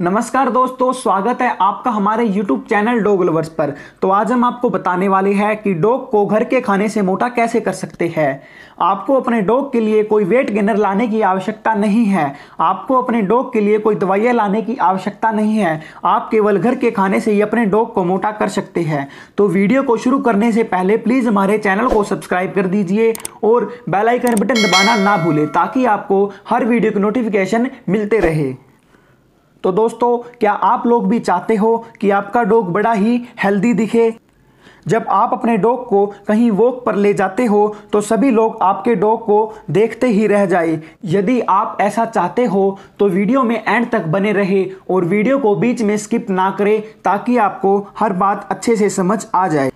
नमस्कार दोस्तों स्वागत है आपका हमारे YouTube चैनल डोग लवर्स पर तो आज हम आपको बताने वाले हैं कि डॉग को घर के खाने से मोटा कैसे कर सकते हैं आपको अपने डॉग के लिए कोई वेट गेनर लाने की आवश्यकता नहीं है आपको अपने डॉग के लिए कोई दवाइयाँ लाने की आवश्यकता नहीं है आप केवल घर के खाने से ही अपने डॉग को मोटा कर सकते हैं तो वीडियो को शुरू करने से पहले प्लीज़ हमारे चैनल को सब्सक्राइब कर दीजिए और बेलाइकन बटन दबाना ना भूलें ताकि आपको हर वीडियो की नोटिफिकेशन मिलते रहे तो दोस्तों क्या आप लोग भी चाहते हो कि आपका डॉग बड़ा ही हेल्दी दिखे जब आप अपने डॉग को कहीं वॉक पर ले जाते हो तो सभी लोग आपके डॉग को देखते ही रह जाए यदि आप ऐसा चाहते हो तो वीडियो में एंड तक बने रहे और वीडियो को बीच में स्किप ना करें ताकि आपको हर बात अच्छे से समझ आ जाए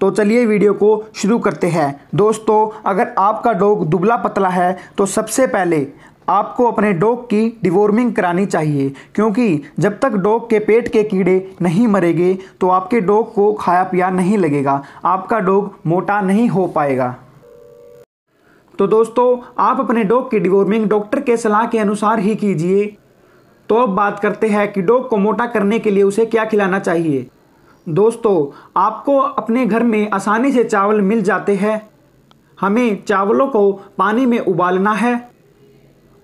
तो चलिए वीडियो को शुरू करते हैं दोस्तों अगर आपका डॉग दुबला पतला है तो सबसे पहले आपको अपने डॉग की डिवॉर्मिंग करानी चाहिए क्योंकि जब तक डॉग के पेट के कीड़े नहीं मरेंगे तो आपके डॉग को खाया पिया नहीं लगेगा आपका डॉग मोटा नहीं हो पाएगा तो दोस्तों आप अपने डॉग की डिवॉर्मिंग डॉक्टर के सलाह के अनुसार ही कीजिए तो अब बात करते हैं कि डॉग को मोटा करने के लिए उसे क्या खिलाना चाहिए दोस्तों आपको अपने घर में आसानी से चावल मिल जाते हैं हमें चावलों को पानी में उबालना है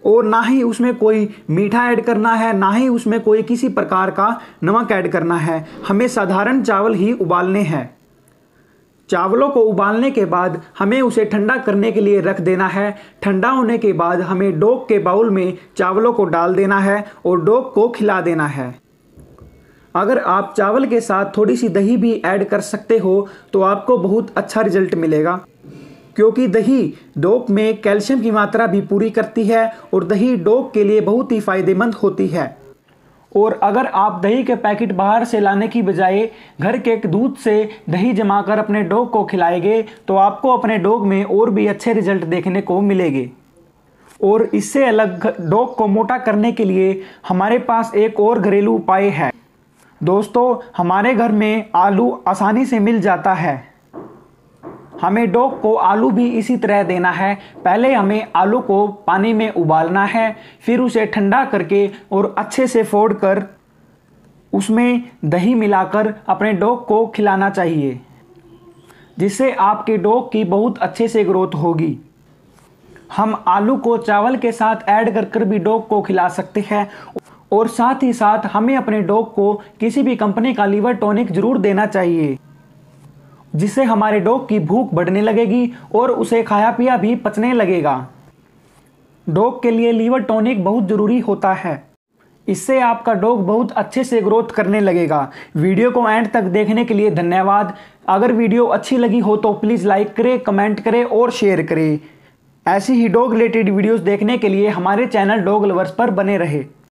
और ना ही उसमें कोई मीठा ऐड करना है ना ही उसमें कोई किसी प्रकार का नमक ऐड करना है हमें साधारण चावल ही उबालने हैं चावलों को उबालने के बाद हमें उसे ठंडा करने के लिए रख देना है ठंडा होने के बाद हमें डोक के बाउल में चावलों को डाल देना है और डोक को खिला देना है अगर आप चावल के साथ थोड़ी सी दही भी ऐड कर सकते हो तो आपको बहुत अच्छा रिजल्ट मिलेगा क्योंकि दही डोक में कैल्शियम की मात्रा भी पूरी करती है और दही डोक के लिए बहुत ही फायदेमंद होती है और अगर आप दही के पैकेट बाहर से लाने की बजाय घर के दूध से दही जमा कर अपने डॉग को खिलाएंगे तो आपको अपने डॉग में और भी अच्छे रिजल्ट देखने को मिलेंगे और इससे अलग डॉग को मोटा करने के लिए हमारे पास एक और घरेलू उपाय है दोस्तों हमारे घर में आलू आसानी से मिल जाता है हमें डो को आलू भी इसी तरह देना है पहले हमें आलू को पानी में उबालना है फिर उसे ठंडा करके और अच्छे से फोड़ कर उसमें दही मिलाकर अपने डॉग को खिलाना चाहिए जिससे आपके डॉग की बहुत अच्छे से ग्रोथ होगी हम आलू को चावल के साथ ऐड कर कर भी डॉग को खिला सकते हैं और साथ ही साथ हमें अपने डॉग को किसी भी कंपनी का लीवर टॉनिक ज़रूर देना चाहिए जिससे हमारे डॉग की भूख बढ़ने लगेगी और उसे खाया पिया भी पचने लगेगा डॉग के लिए लीवर टॉनिक बहुत ज़रूरी होता है इससे आपका डॉग बहुत अच्छे से ग्रोथ करने लगेगा वीडियो को एंड तक देखने के लिए धन्यवाद अगर वीडियो अच्छी लगी हो तो प्लीज़ लाइक करें कमेंट करें और शेयर करें ऐसी ही डॉग रिलेटेड वीडियोस देखने के लिए हमारे चैनल डॉग लवर्स पर बने रहे